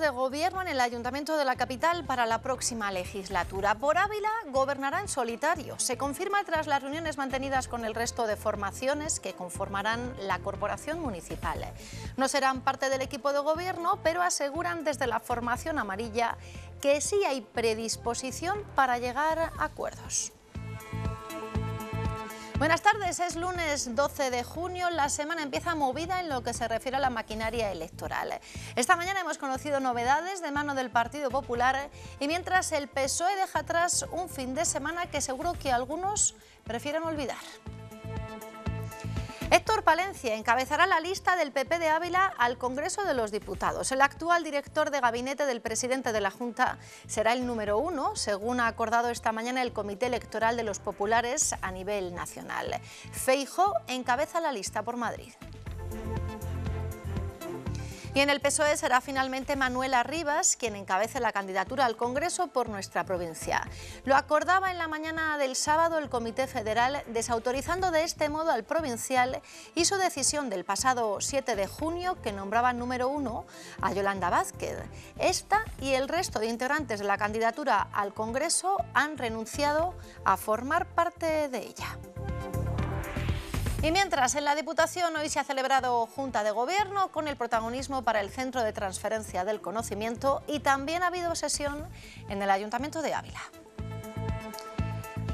de gobierno en el Ayuntamiento de la capital para la próxima legislatura. Por Ávila gobernarán solitario. Se confirma tras las reuniones mantenidas con el resto de formaciones que conformarán la corporación municipal. No serán parte del equipo de gobierno, pero aseguran desde la formación amarilla que sí hay predisposición para llegar a acuerdos. Buenas tardes, es lunes 12 de junio, la semana empieza movida en lo que se refiere a la maquinaria electoral. Esta mañana hemos conocido novedades de mano del Partido Popular y mientras el PSOE deja atrás un fin de semana que seguro que algunos prefieren olvidar. Héctor Palencia encabezará la lista del PP de Ávila al Congreso de los Diputados. El actual director de gabinete del presidente de la Junta será el número uno, según ha acordado esta mañana el Comité Electoral de los Populares a nivel nacional. Feijo encabeza la lista por Madrid. Y en el PSOE será finalmente Manuela Rivas quien encabece la candidatura al Congreso por nuestra provincia. Lo acordaba en la mañana del sábado el Comité Federal, desautorizando de este modo al provincial y su decisión del pasado 7 de junio que nombraba número uno a Yolanda Vázquez. Esta y el resto de integrantes de la candidatura al Congreso han renunciado a formar parte de ella. Y mientras, en la Diputación hoy se ha celebrado Junta de Gobierno con el protagonismo para el Centro de Transferencia del Conocimiento y también ha habido sesión en el Ayuntamiento de Ávila.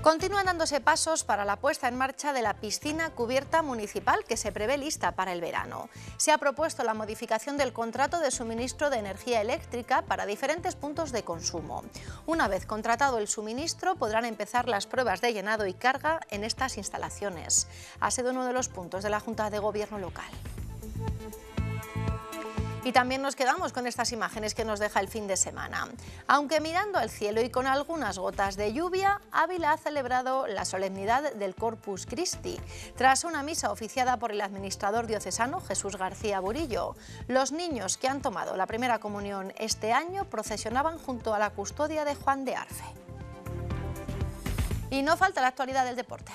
Continúan dándose pasos para la puesta en marcha de la piscina cubierta municipal que se prevé lista para el verano. Se ha propuesto la modificación del contrato de suministro de energía eléctrica para diferentes puntos de consumo. Una vez contratado el suministro, podrán empezar las pruebas de llenado y carga en estas instalaciones. Ha sido uno de los puntos de la Junta de Gobierno local. Y también nos quedamos con estas imágenes que nos deja el fin de semana. Aunque mirando al cielo y con algunas gotas de lluvia, Ávila ha celebrado la solemnidad del Corpus Christi, tras una misa oficiada por el administrador diocesano Jesús García Burillo. Los niños que han tomado la primera comunión este año procesionaban junto a la custodia de Juan de Arfe. Y no falta la actualidad del deporte.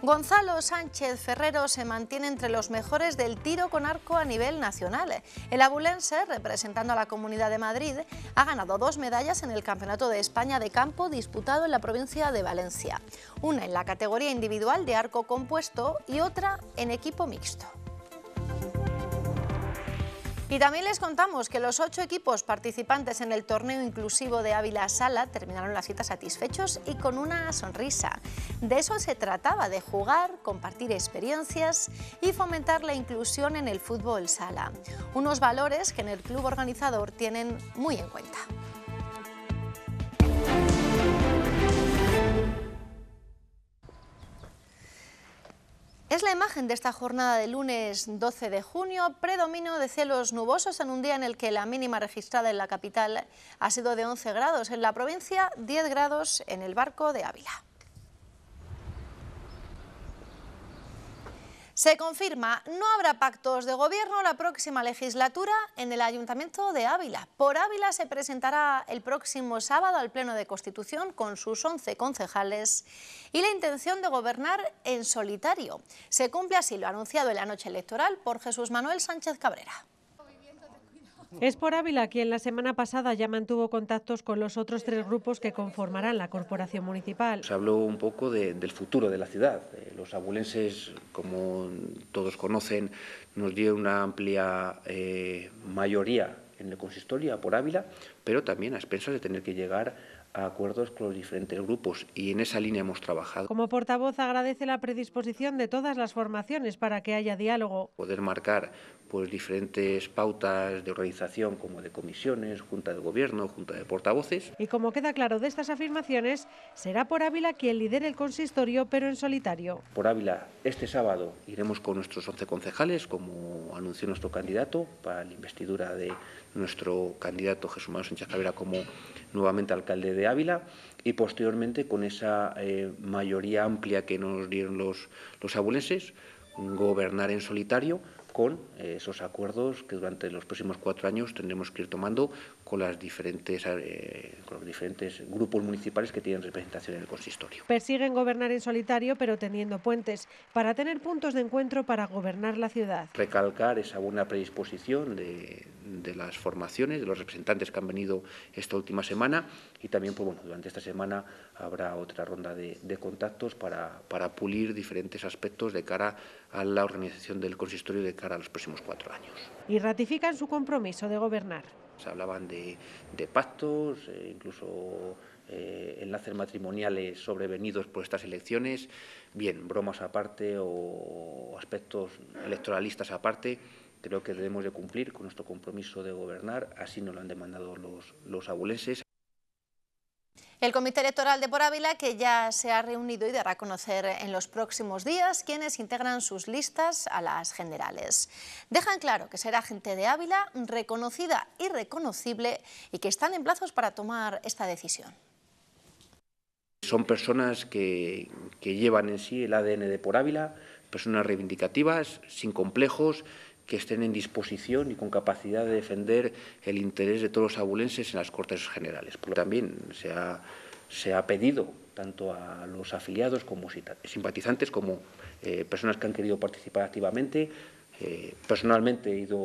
Gonzalo Sánchez Ferrero se mantiene entre los mejores del tiro con arco a nivel nacional. El abulense, representando a la Comunidad de Madrid, ha ganado dos medallas en el Campeonato de España de Campo disputado en la provincia de Valencia. Una en la categoría individual de arco compuesto y otra en equipo mixto. Y también les contamos que los ocho equipos participantes en el torneo inclusivo de Ávila Sala terminaron la cita satisfechos y con una sonrisa. De eso se trataba, de jugar, compartir experiencias y fomentar la inclusión en el fútbol sala. Unos valores que en el club organizador tienen muy en cuenta. Es la imagen de esta jornada de lunes 12 de junio, predominio de cielos nubosos en un día en el que la mínima registrada en la capital ha sido de 11 grados, en la provincia 10 grados en el barco de Ávila. Se confirma, no habrá pactos de gobierno la próxima legislatura en el Ayuntamiento de Ávila. Por Ávila se presentará el próximo sábado al Pleno de Constitución con sus 11 concejales y la intención de gobernar en solitario. Se cumple así lo anunciado en la noche electoral por Jesús Manuel Sánchez Cabrera. Es por Ávila quien la semana pasada ya mantuvo contactos con los otros tres grupos que conformarán la corporación municipal. Se habló un poco del futuro de la ciudad. Eh, los abulenses, como todos conocen, nos dieron una amplia eh, mayoría en la consistoria por Ávila, pero también a expensas de tener que llegar a acuerdos con los diferentes grupos y en esa línea hemos trabajado. Como portavoz agradece la predisposición de todas las formaciones para que haya diálogo. Poder marcar pues diferentes pautas de organización como de comisiones, junta de gobierno, junta de portavoces. Y como queda claro de estas afirmaciones, será por Ávila quien lidere el consistorio pero en solitario. Por Ávila, este sábado iremos con nuestros 11 concejales como anunció nuestro candidato para la investidura de nuestro candidato Jesús Manuel Sánchez Cabrera como nuevamente alcalde de Ávila y posteriormente con esa eh, mayoría amplia que nos dieron los, los abulenses, gobernar en solitario con eh, esos acuerdos que durante los próximos cuatro años tendremos que ir tomando con, las diferentes, eh, con los diferentes grupos municipales que tienen representación en el consistorio. Persiguen gobernar en solitario, pero teniendo puentes, para tener puntos de encuentro para gobernar la ciudad. Recalcar esa buena predisposición de, las formaciones, de los representantes que han venido esta última semana y también, pues durante esta semana habrá otra ronda de, de contactos para, para pulir diferentes aspectos de cara a a la organización del consistorio de cara a los próximos cuatro años. Y ratifican su compromiso de gobernar. Se hablaban de, pactos, eh, incluso eh, enlaces matrimoniales sobrevenidos por estas elecciones. Bien, bromas aparte o aspectos electoralistas aparte, creo que debemos de cumplir con nuestro compromiso de gobernar, así nos lo han demandado los, los abulenses. El Comité Electoral de Por Ávila, que ya se ha reunido y dará a conocer en los próximos días quienes integran sus listas a las generales. Dejan claro que será gente de Ávila reconocida y reconocible y que están en plazos para tomar esta decisión. Son personas que, llevan en sí el ADN de Por Ávila, personas reivindicativas, sin complejos, que estén en disposición y con capacidad de defender el interés de todos los abulenses en las Cortes Generales. también se ha, se ha pedido tanto a los afiliados como simpatizantes, como eh, personas que han querido participar activamente. Eh, personalmente he ido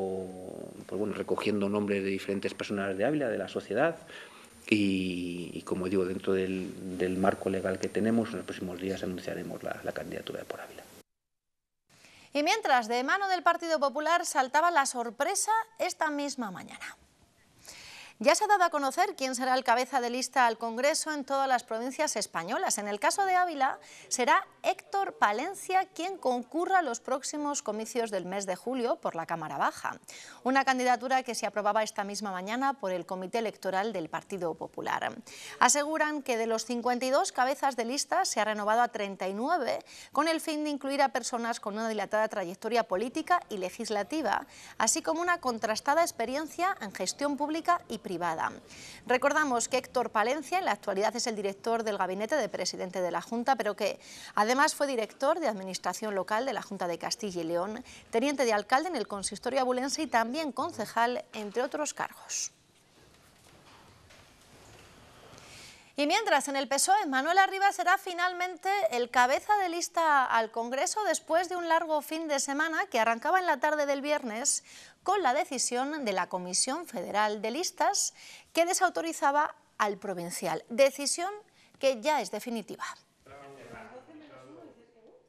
pues bueno, recogiendo nombres de diferentes personas de Ávila, de la sociedad, y, como digo, dentro del, marco legal que tenemos, en los próximos días anunciaremos la, candidatura por Ávila. Y mientras, de mano del Partido Popular saltaba la sorpresa esta misma mañana. Ya se ha dado a conocer quién será el cabeza de lista al Congreso en todas las provincias españolas. En el caso de Ávila, será Héctor Palencia quien concurra a los próximos comicios del mes de julio por la Cámara Baja. Una candidatura que se aprobaba esta misma mañana por el Comité Electoral del Partido Popular. Aseguran que de los 52 cabezas de lista se ha renovado a 39 con el fin de incluir a personas con una dilatada trayectoria política y legislativa, así como una contrastada experiencia en gestión pública y privada Recordamos que Héctor Palencia en la actualidad es el director del gabinete de presidente de la Junta, pero que además fue director de Administración Local de la Junta de Castilla y León, teniente de alcalde en el consistorio abulense y también concejal, entre otros cargos. Y mientras, en el PSOE, Manuel Arriba será finalmente el cabeza de lista al Congreso después de un largo fin de semana que arrancaba en la tarde del viernes con la decisión de la Comisión Federal de Listas que desautorizaba al provincial, decisión que ya es definitiva.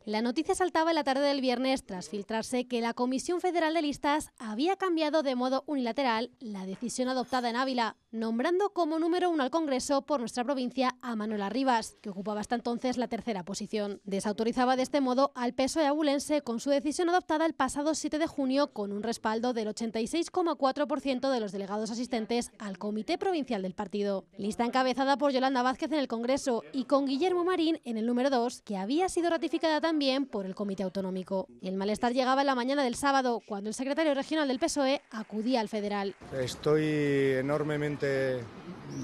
La noticia saltaba en la tarde del viernes tras filtrarse que la Comisión Federal de Listas había cambiado de modo unilateral la decisión adoptada en Ávila, nombrando como número uno al Congreso por nuestra provincia a Manuela Rivas, que ocupaba hasta entonces la tercera posición. Desautorizaba de este modo al PSOE abulense con su decisión adoptada el pasado 7 de junio con un respaldo del 86,4% de los delegados asistentes al Comité Provincial del Partido. Lista encabezada por Yolanda Vázquez en el Congreso y con Guillermo Marín en el número 2, que había sido ratificada también también por el Comité Autonómico. El malestar llegaba en la mañana del sábado, cuando el secretario regional del PSOE acudía al federal. Estoy enormemente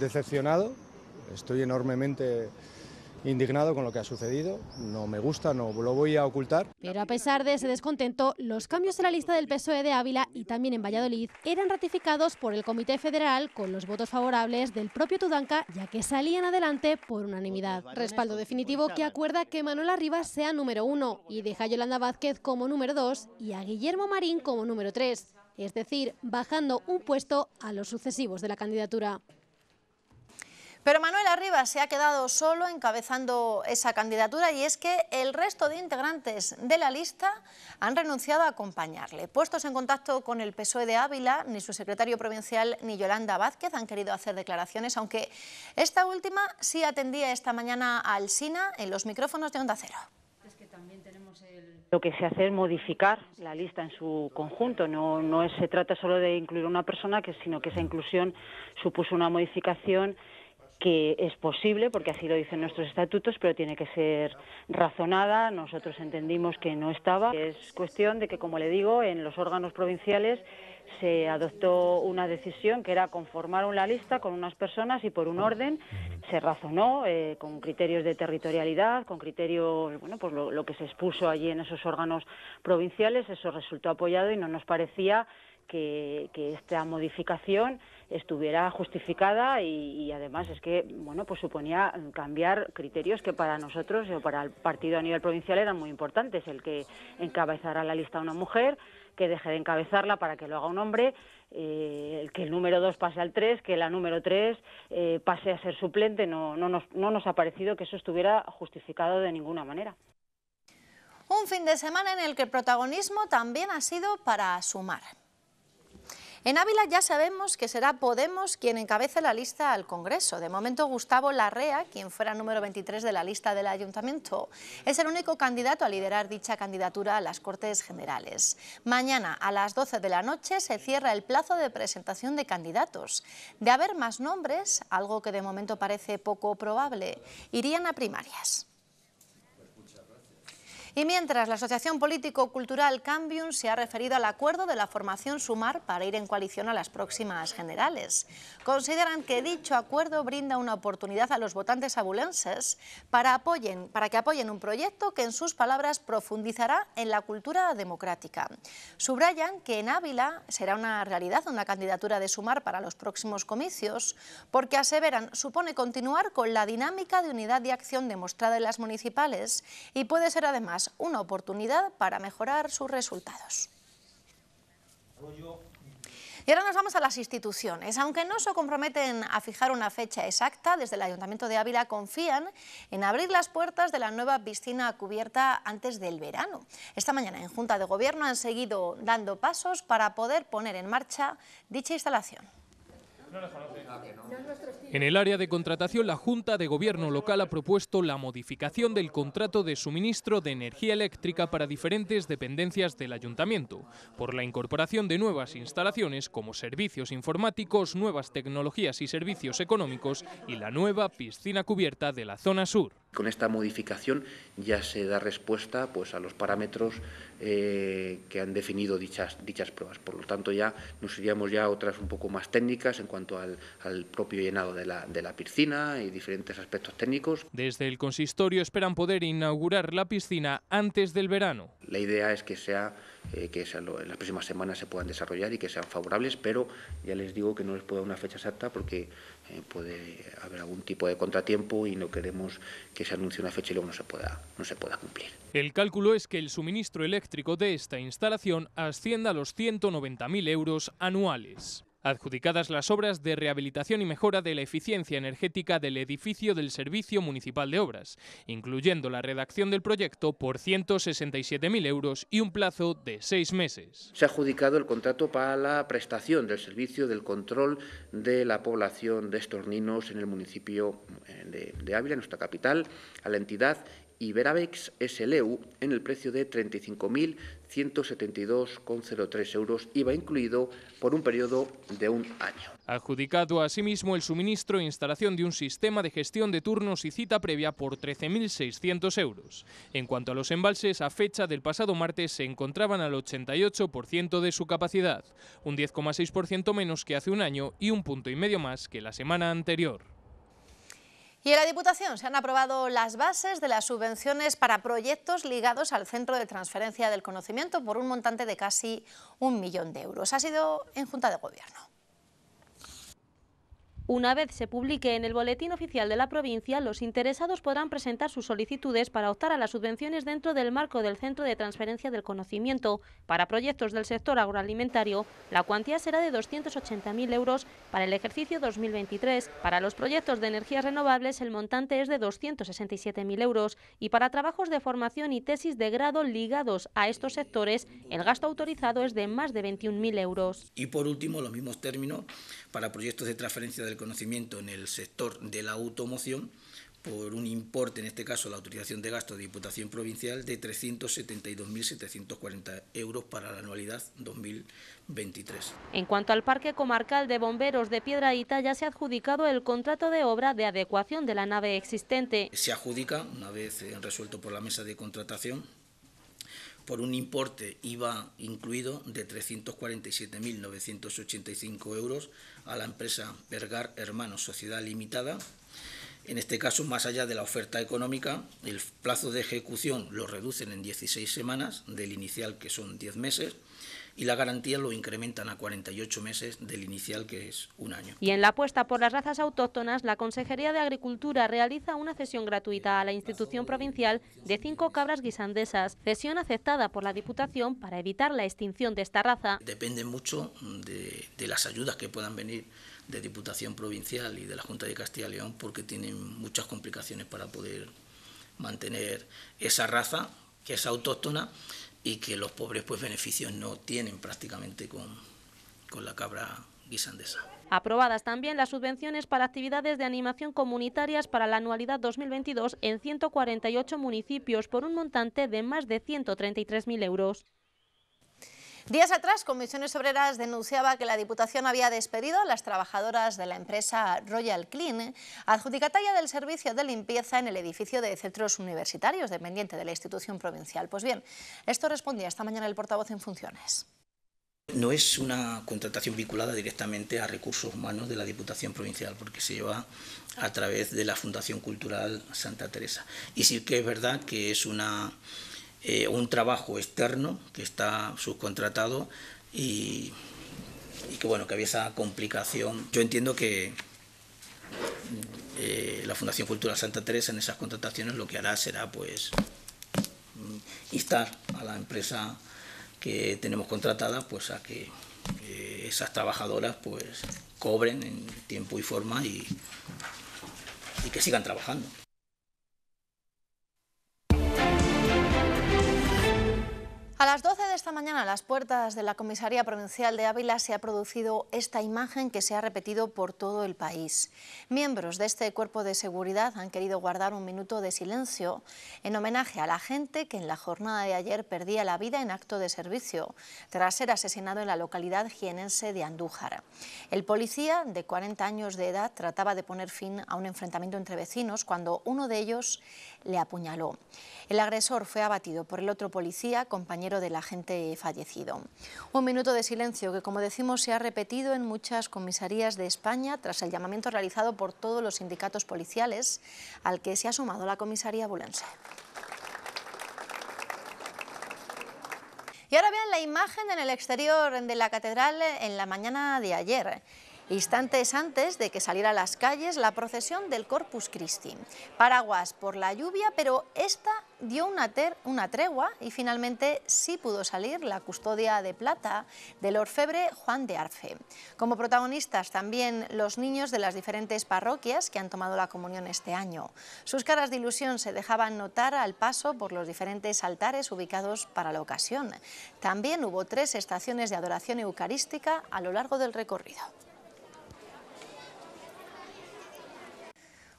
decepcionado, estoy enormemente indignado con lo que ha sucedido, no me gusta, no lo voy a ocultar. Pero a pesar de ese descontento, los cambios en la lista del PSOE de Ávila y también en Valladolid eran ratificados por el Comité Federal con los votos favorables del propio Tudanca, ya que salían adelante por unanimidad. Respaldo definitivo que acuerda que Manuela Rivas sea número uno y deja a Yolanda Vázquez como número dos y a Guillermo Marín como número tres, es decir, bajando un puesto a los sucesivos de la candidatura. Pero Manuel Arriba se ha quedado solo encabezando esa candidatura y es que el resto de integrantes de la lista han renunciado a acompañarle. Puestos en contacto con el PSOE de Ávila, ni su secretario provincial ni Yolanda Vázquez han querido hacer declaraciones, aunque esta última sí atendía esta mañana al SINA en los micrófonos de Onda Cero. Lo que se hace es modificar la lista en su conjunto. No, se trata solo de incluir una persona, sino que esa inclusión supuso una modificación que es posible, porque así lo dicen nuestros estatutos, pero tiene que ser razonada. Nosotros entendimos que no estaba. Es cuestión de que, como le digo, en los órganos provinciales se adoptó una decisión que era conformar una lista con unas personas y por un orden se razonó eh, con criterios de territorialidad, con criterios, bueno, pues lo que se expuso allí en esos órganos provinciales, eso resultó apoyado y no nos parecía que, esta modificación estuviera justificada y, además es que bueno pues suponía cambiar criterios que para nosotros o para el partido a nivel provincial eran muy importantes el que encabezara la lista una mujer que deje de encabezarla para que lo haga un hombre eh, que el número dos pase al tres que la número tres eh, pase a ser suplente no, no, nos, no nos ha parecido que eso estuviera justificado de ninguna manera un fin de semana en el que el protagonismo también ha sido para sumar en Ávila ya sabemos que será Podemos quien encabece la lista al Congreso. De momento Gustavo Larrea, quien fuera número 23 de la lista del Ayuntamiento, es el único candidato a liderar dicha candidatura a las Cortes Generales. Mañana a las 12 de la noche se cierra el plazo de presentación de candidatos. De haber más nombres, algo que de momento parece poco probable, irían a primarias. Y mientras, la Asociación Político-Cultural Cambium se ha referido al acuerdo de la formación Sumar para ir en coalición a las próximas generales. Consideran que dicho acuerdo brinda una oportunidad a los votantes abulenses para, apoyen, para que apoyen un proyecto que, en sus palabras, profundizará en la cultura democrática. Subrayan que en Ávila será una realidad una candidatura de Sumar para los próximos comicios, porque aseveran supone continuar con la dinámica de unidad de acción demostrada en las municipales y puede ser además una oportunidad para mejorar sus resultados. Y ahora nos vamos a las instituciones. Aunque no se comprometen a fijar una fecha exacta, desde el Ayuntamiento de Ávila confían en abrir las puertas de la nueva piscina cubierta antes del verano. Esta mañana en Junta de Gobierno han seguido dando pasos para poder poner en marcha dicha instalación. Ah, en el área de contratación, la Junta de Gobierno Local ha propuesto la modificación del contrato de suministro de energía eléctrica para diferentes dependencias del Ayuntamiento, por la incorporación de nuevas instalaciones como servicios informáticos, nuevas tecnologías y servicios económicos y la nueva piscina cubierta de la zona sur. Con esta modificación ya se da respuesta pues, a los parámetros eh, que han definido dichas, dichas pruebas. Por lo tanto, ya nos iríamos ya a otras un poco más técnicas en cuanto al, propio llenado de la, piscina y diferentes aspectos técnicos. Desde el consistorio esperan poder inaugurar la piscina antes del verano. La idea es que sea eh, que en las próximas semanas se puedan desarrollar y que sean favorables, pero ya les digo que no les puedo dar una fecha exacta porque eh, puede haber algún tipo de contratiempo y no queremos que se anuncie una fecha y luego no se pueda, no se pueda cumplir. El cálculo es que el suministro eléctrico de esta instalación ascienda a los 190.000 euros anuales adjudicadas las obras de rehabilitación y mejora de la eficiencia energética del edificio del Servicio Municipal de Obras, incluyendo la redacción del proyecto por 167.000 euros y un plazo de seis meses. Se ha adjudicado el contrato para la prestación del servicio del control de la población de estorninos en el municipio eh, de, Ávila, nuestra capital, a la entidad Iberavex SLU, e en el precio de 35.000 172,03 euros, iba incluido, por un periodo de un año. Adjudicado asimismo el suministro e instalación de un sistema de gestión de turnos y cita previa por 13.600 euros. En cuanto a los embalses, a fecha del pasado martes se encontraban al 88% de su capacidad, un 10,6% menos que hace un año y un punto y medio más que la semana anterior. Y en la Diputación se han aprobado las bases de las subvenciones para proyectos ligados al Centro de Transferencia del Conocimiento por un montante de casi un millón de euros. Ha sido en Junta de Gobierno. Una vez se publique en el Boletín Oficial de la provincia, los interesados podrán presentar sus solicitudes para optar a las subvenciones dentro del marco del Centro de Transferencia del Conocimiento. Para proyectos del sector agroalimentario, la cuantía será de 280.000 euros para el ejercicio 2023. Para los proyectos de energías renovables, el montante es de 267.000 euros. Y para trabajos de formación y tesis de grado ligados a estos sectores, el gasto autorizado es de más de 21.000 euros. Y por último, los mismos términos para proyectos de transferencia del conocimiento en el sector de la automoción por un importe, en este caso la autorización de gasto de Diputación Provincial, de 372.740 euros para la anualidad 2023. En cuanto al Parque Comarcal de Bomberos de Piedrahita, ya se ha adjudicado el contrato de obra de adecuación de la nave existente. Se adjudica, una vez eh, resuelto por la mesa de contratación, por un importe IVA incluido de 347.985 euros a la empresa Vergar Hermanos Sociedad Limitada. En este caso, más allá de la oferta económica, el plazo de ejecución lo reducen en 16 semanas, del inicial que son 10 meses, y la garantía lo incrementan a 48 meses del inicial, que es un año. Y en la apuesta por las razas autóctonas, la Consejería de Agricultura realiza una cesión gratuita a la institución provincial de cinco cabras guisandesas, cesión aceptada por la Diputación para evitar la extinción de esta raza. Depende mucho de, las ayudas que puedan venir de Diputación Provincial y de la Junta de Castilla y León, porque tienen muchas complicaciones para poder mantener esa raza que es autóctona y que los pobres pues beneficios no tienen prácticamente con, con la cabra guisandesa. Aprobadas también las subvenciones para actividades de animación comunitarias para la anualidad 2022 en 148 municipios por un montante de más de 133.000 euros. Días atrás, Comisiones Obreras denunciaba que la Diputación había despedido a las trabajadoras de la empresa Royal Clean, adjudicataria del servicio de limpieza en el edificio de centros universitarios, dependiente de la institución provincial. Pues bien, esto respondía esta mañana el portavoz en funciones. No es una contratación vinculada directamente a recursos humanos de la Diputación Provincial, porque se lleva a través de la Fundación Cultural Santa Teresa. Y sí que es verdad que es una eh, un trabajo externo que está subcontratado y, que bueno, que había esa complicación. Yo entiendo que eh, la Fundación Cultura Santa Teresa en esas contrataciones lo que hará será pues instar a la empresa que tenemos contratada pues a que esas trabajadoras pues cobren en tiempo y forma y que sigan trabajando. A las 12 de esta mañana, a las puertas de la Comisaría Provincial de Ávila, se ha producido esta imagen que se ha repetido por todo el país. Miembros de este cuerpo de seguridad han querido guardar un minuto de silencio en homenaje a la gente que en la jornada de ayer perdía la vida en acto de servicio, tras ser asesinado en la localidad jienense de Andújar. El policía, de 40 años de edad, trataba de poner fin a un enfrentamiento entre vecinos cuando uno de ellos le apuñaló. El agresor fue abatido por el otro policía, compañero del agente fallecido. Un minuto de silencio que, como decimos, se ha repetido en muchas comisarías de España tras el llamamiento realizado por todos los sindicatos policiales al que se ha sumado la comisaría bulense. Y ahora vean la imagen en el exterior de la catedral en la mañana de ayer. Instantes antes de que saliera a las calles la procesión del Corpus Christi. Paraguas por la lluvia, pero esta dio una, tregua y finalmente sí pudo salir la custodia de plata del orfebre Juan de Arfe. Como protagonistas también los niños de las diferentes parroquias que han tomado la comunión este año. Sus caras de ilusión se dejaban notar al paso por los diferentes altares ubicados para la ocasión. También hubo tres estaciones de adoración eucarística a lo largo del recorrido.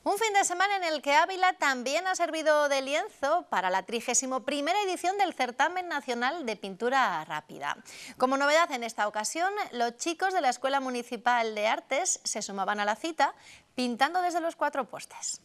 Un fin de semana en el que Ávila también ha servido de lienzo para la 31 edición del Certamen Nacional de Pintura Rápida. Como novedad en esta ocasión, los chicos de la Escuela Municipal de Artes se sumaban a la cita pintando desde los cuatro postes.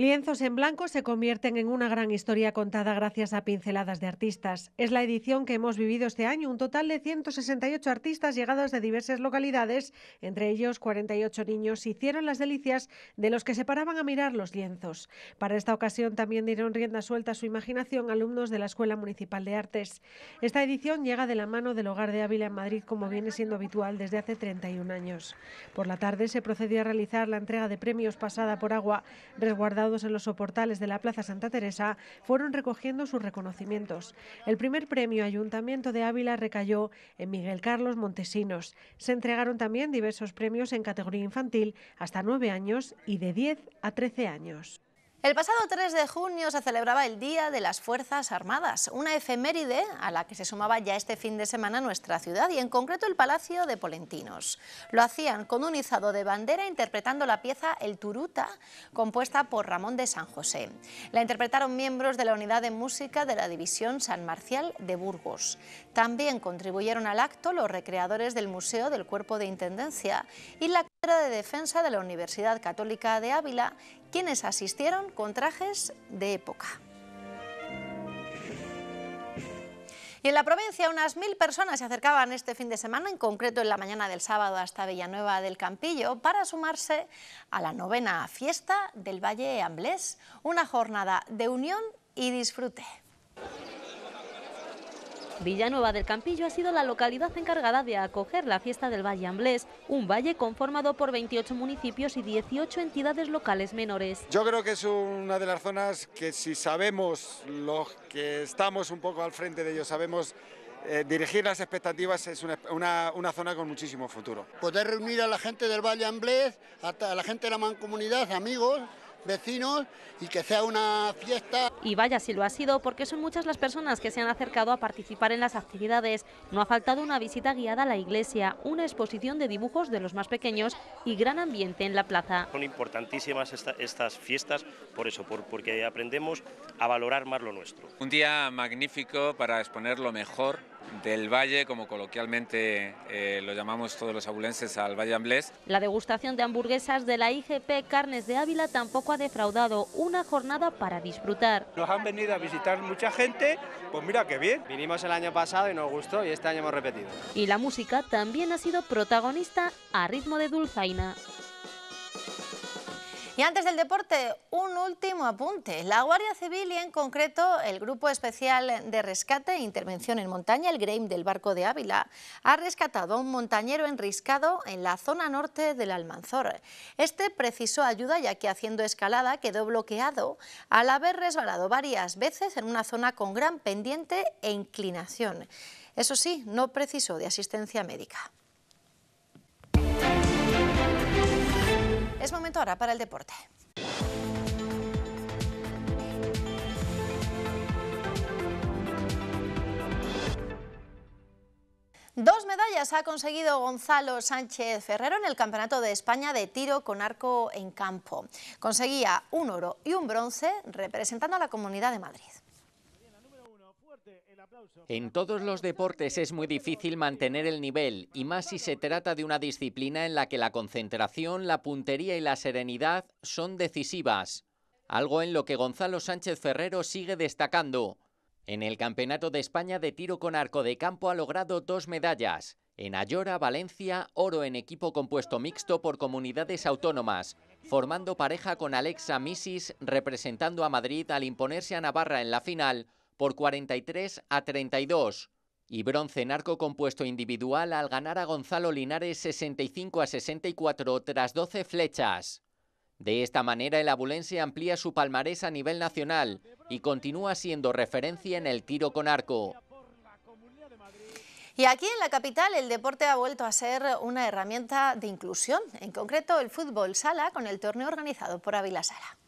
Lienzos en blanco se convierten en una gran historia contada gracias a pinceladas de artistas. Es la edición que hemos vivido este año, un total de 168 artistas llegados de diversas localidades, entre ellos 48 niños hicieron las delicias de los que se paraban a mirar los lienzos. Para esta ocasión también dieron rienda suelta a su imaginación alumnos de la Escuela Municipal de Artes. Esta edición llega de la mano del Hogar de Ávila en Madrid, como viene siendo habitual desde hace 31 años. Por la tarde se procedió a realizar la entrega de premios pasada por agua, resguardado en los soportales de la Plaza Santa Teresa fueron recogiendo sus reconocimientos. El primer premio Ayuntamiento de Ávila recayó en Miguel Carlos Montesinos. Se entregaron también diversos premios en categoría infantil hasta 9 años y de 10 a 13 años. El pasado 3 de junio se celebraba el Día de las Fuerzas Armadas, una efeméride a la que se sumaba ya este fin de semana nuestra ciudad y en concreto el Palacio de Polentinos. Lo hacían con un izado de bandera interpretando la pieza El Turuta, compuesta por Ramón de San José. La interpretaron miembros de la Unidad de Música de la División San Marcial de Burgos. También contribuyeron al acto los recreadores del Museo del Cuerpo de Intendencia y la Cátedra de Defensa de la Universidad Católica de Ávila quienes asistieron con trajes de época. Y en la provincia unas mil personas se acercaban este fin de semana, en concreto en la mañana del sábado hasta Villanueva del Campillo, para sumarse a la novena fiesta del Valle Amblés, una jornada de unión y disfrute. Villanueva del Campillo ha sido la localidad encargada de acoger la fiesta del Valle Amblés, un valle conformado por 28 municipios y 18 entidades locales menores. Yo creo que es una de las zonas que si sabemos los que estamos un poco al frente de ellos, sabemos eh, dirigir las expectativas es una, zona con muchísimo futuro. Poder reunir a la gente del Valle Amblés, a la gente de la mancomunidad, amigos, vecinos y que sea una fiesta. Y vaya si lo ha sido, porque son muchas las personas que se han acercado a participar en las actividades. No ha faltado una visita guiada a la iglesia, una exposición de dibujos de los más pequeños y gran ambiente en la plaza. Son importantísimas estas fiestas por eso, porque aprendemos a valorar más lo nuestro. Un día magnífico para exponer lo mejor del valle, como coloquialmente eh, lo llamamos todos los abulenses al Valle Amblés. La degustación de hamburguesas de la IGP Carnes de Ávila tampoco ha defraudado una jornada para disfrutar. Nos han venido a visitar mucha gente, pues mira qué bien. Vinimos el año pasado y nos gustó y este año hemos repetido. Y la música también ha sido protagonista a ritmo de dulzaina. Y antes del deporte, un último apunte. La Guardia Civil y en concreto el Grupo Especial de Rescate e Intervención en Montaña, el GREIM del Barco de Ávila, ha rescatado a un montañero enriscado en la zona norte del Almanzor. Este precisó ayuda ya que haciendo escalada quedó bloqueado al haber resbalado varias veces en una zona con gran pendiente e inclinación. Eso sí, no precisó de asistencia médica. Es momento ahora para el deporte. Dos medallas ha conseguido Gonzalo Sánchez Ferrero en el Campeonato de España de tiro con arco en campo. Conseguía un oro y un bronce representando a la Comunidad de Madrid. En todos los deportes es muy difícil mantener el nivel, y más si se trata de una disciplina en la que la concentración, la puntería y la serenidad son decisivas, algo en lo que Gonzalo Sánchez Ferrero sigue destacando. En el Campeonato de España de Tiro con Arco de Campo ha logrado dos medallas, en Ayora, Valencia, oro en equipo compuesto mixto por comunidades autónomas, formando pareja con Alexa Misis representando a Madrid al imponerse a Navarra en la final por 43 a 32. Y bronce en arco compuesto individual al ganar a Gonzalo Linares 65 a 64 tras 12 flechas. De esta manera el abulense amplía su palmarés a nivel nacional y continúa siendo referencia en el tiro con arco. Y aquí en la capital el deporte ha vuelto a ser una herramienta de inclusión, en concreto el fútbol sala con el torneo organizado por Ávila Sala.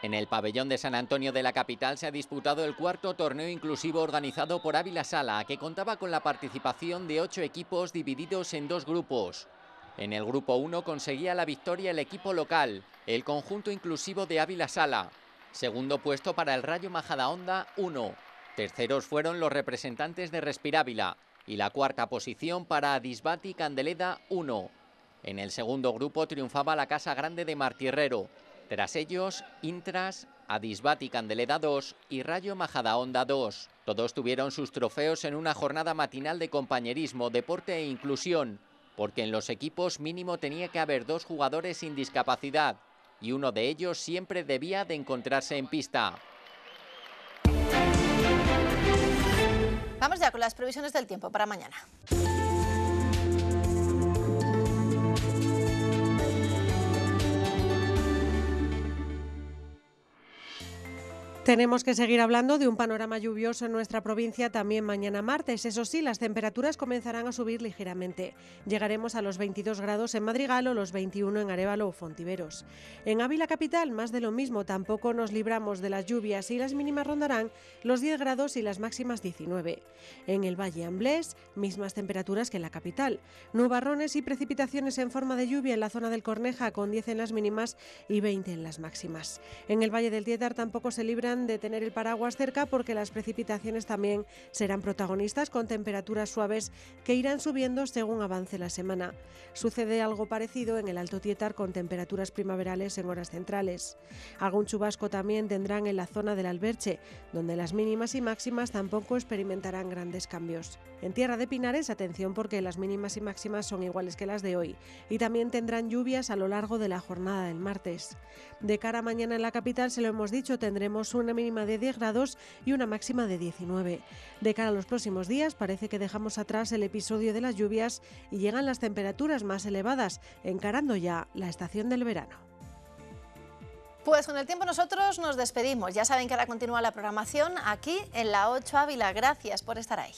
En el pabellón de San Antonio de la capital se ha disputado el cuarto torneo inclusivo organizado por Ávila Sala, que contaba con la participación de ocho equipos divididos en dos grupos. En el grupo 1 conseguía la victoria el equipo local, el conjunto inclusivo de Ávila Sala. Segundo puesto para el Rayo Majadahonda 1. Terceros fueron los representantes de Respirávila y la cuarta posición para Adisbati Candeleda 1. En el segundo grupo triunfaba la Casa Grande de Martirrero, tras ellos, Intras, Adisbati Candeleda 2 y Rayo Majada Honda 2. Todos tuvieron sus trofeos en una jornada matinal de compañerismo, deporte e inclusión, porque en los equipos mínimo tenía que haber dos jugadores sin discapacidad, y uno de ellos siempre debía de encontrarse en pista. Vamos ya con las previsiones del tiempo para mañana. Tenemos que seguir hablando de un panorama lluvioso en nuestra provincia también mañana martes. Eso sí, las temperaturas comenzarán a subir ligeramente. Llegaremos a los 22 grados en Madrigal o los 21 en Arevalo o Fontiveros. En Ávila Capital, más de lo mismo, tampoco nos libramos de las lluvias y las mínimas rondarán los 10 grados y las máximas 19. En el Valle Amblés, mismas temperaturas que en la capital. Nubarrones y precipitaciones en forma de lluvia en la zona del Corneja, con 10 en las mínimas y 20 en las máximas. En el Valle del Tietar tampoco se libran de tener el paraguas cerca porque las precipitaciones también serán protagonistas con temperaturas suaves que irán subiendo según avance la semana. Sucede algo parecido en el Alto Tietar con temperaturas primaverales en horas centrales. Algún chubasco también tendrán en la zona del Alberche, donde las mínimas y máximas tampoco experimentarán grandes cambios. En Tierra de Pinares, atención porque las mínimas y máximas son iguales que las de hoy y también tendrán lluvias a lo largo de la jornada del martes. De cara a mañana en la capital, se lo hemos dicho, tendremos una mínima de 10 grados y una máxima de 19. De cara a los próximos días parece que dejamos atrás el episodio de las lluvias y llegan las temperaturas más elevadas, encarando ya la estación del verano. Pues con el tiempo nosotros nos despedimos. Ya saben que ahora continúa la programación aquí en la 8 Ávila. Gracias por estar ahí.